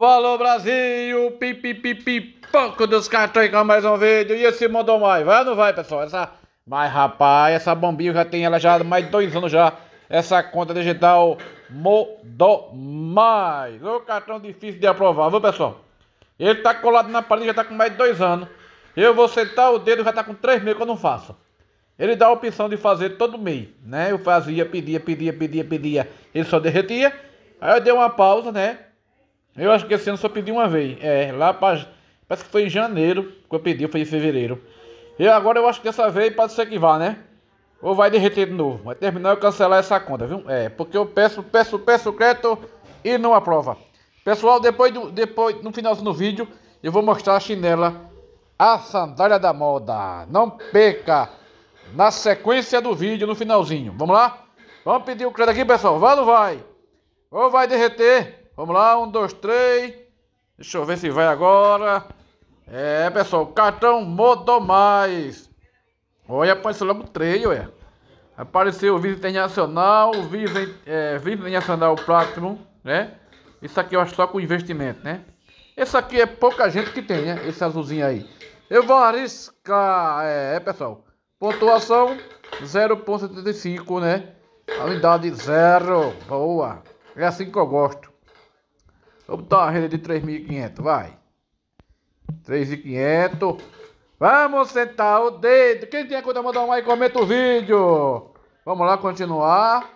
Falou Brasil, pipipipipoco dos cartões com mais um vídeo. E esse mandou mais, vai ou não vai, pessoal? Essa, mas rapaz, essa bombinha já tem ela já mais dois anos já. Essa conta digital mudou mais. O cartão difícil de aprovar, viu pessoal? Ele tá colado na parede, já tá com mais de dois anos. Eu vou sentar o dedo, já tá com três meses que eu não faço. Ele dá a opção de fazer todo mês, né? Eu fazia, pedia, pedia, pedia, pedia. Ele só derretia. Aí eu dei uma pausa, né? Eu acho que esse ano só pedi uma vez. É, lá para. Parece que foi em janeiro que eu pedi, foi em fevereiro. E agora eu acho que dessa vez pode ser que vá, né? Ou vai derreter de novo. Vai terminar eu cancelar essa conta, viu? É, porque eu peço, peço, peço crédito e não aprova. Pessoal, depois, do, depois no finalzinho do vídeo, eu vou mostrar a chinela, a sandália da moda. Não perca! Na sequência do vídeo, no finalzinho. Vamos lá? Vamos pedir o crédito aqui, pessoal. Vai ou não vai? Ou vai derreter? Vamos lá, um, dois, três. Deixa eu ver se vai agora. É, pessoal, cartão mudou mais. Olha, apareceu logo três, olha. Apareceu o Visa Internacional, o Visa, é, Visa Internacional Platinum, né? Isso aqui eu acho só com investimento, né? Esse aqui é pouca gente que tem, né? Esse azulzinho aí. Eu vou arriscar, é, é pessoal. Pontuação 0.75, né? A unidade zero. Boa. É assim que eu gosto. Vou botar uma renda de 3.500, vai. 3.500. Vamos sentar o dedo. Quem tem a conta, manda um like comenta o vídeo. Vamos lá, continuar.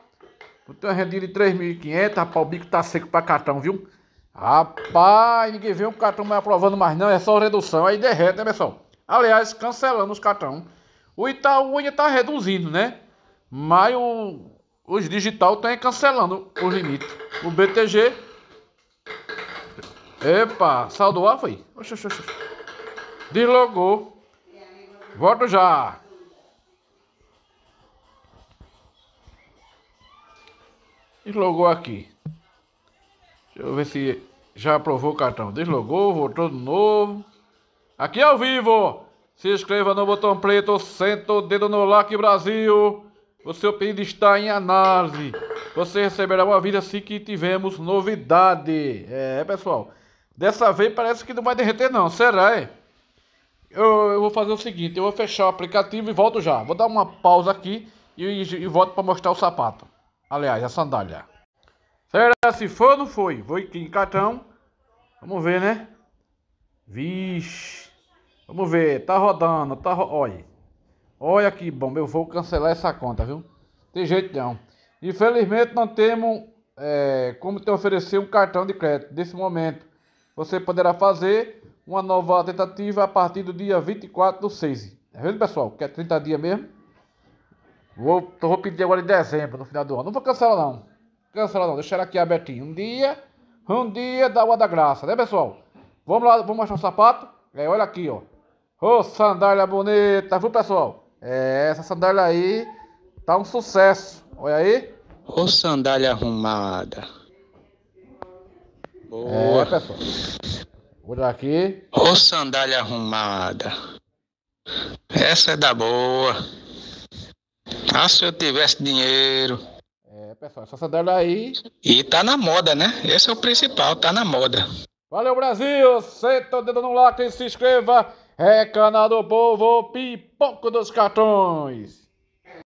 Botei uma renda de 3.500, rapaz, o bico tá seco pra cartão, viu? Rapaz, ninguém vê um cartão mais aprovando mais não, é só redução, aí derrete, né, pessoal? Aliás, cancelando os cartão. O Itaú ainda tá reduzindo, né? Mas o, os digital estão tá cancelando o limite. O BTG Epa, saiu do ar, foi? Oxe, oxe, oxe. Deslogou. Volto já. Deslogou aqui. Deixa eu ver se já aprovou o cartão. Deslogou, voltou de novo. Aqui ao vivo. Se inscreva no botão preto, senta o dedo no like Brasil. O seu pedido está em análise. Você receberá uma vida assim que tivermos novidade. É, pessoal. Dessa vez parece que não vai derreter não, será, hein? Eu, eu, vou fazer o seguinte, eu vou fechar o aplicativo e volto já. Vou dar uma pausa aqui e, e, e volto para mostrar o sapato. Aliás, a sandália. Será se foi ou não foi? Vou aqui em cartão. Vamos ver, né? Vixe. Vamos ver, tá rodando, tá ro... Olha. Olha aqui, bom, eu vou cancelar essa conta, viu? Tem jeito não. Infelizmente não temos é, como te oferecer um cartão de crédito nesse momento você poderá fazer uma nova tentativa a partir do dia 24 do 6. Tá vendo, pessoal? Que é 30 dias mesmo. Vou, vou pedir agora em dezembro, no final do ano. Não vou cancelar, não. Cancelar, não. Deixar aqui abertinho. Um dia, um dia da Ua da Graça, né, pessoal? Vamos lá, vamos mostrar o sapato. É, olha aqui, ó. Ô, oh, sandália bonita, viu, pessoal? É, essa sandália aí tá um sucesso. Olha aí. Ô, oh, sandália arrumada. Boa. É, pessoal. Vou dar aqui. Ô sandália arrumada. Essa é da boa. Ah, se eu tivesse dinheiro. É, pessoal, essa sandália aí. E tá na moda, né? Esse é o principal, tá na moda. Valeu, Brasil! Senta o dedo no like e se inscreva. É canal do povo, pipoco dos cartões.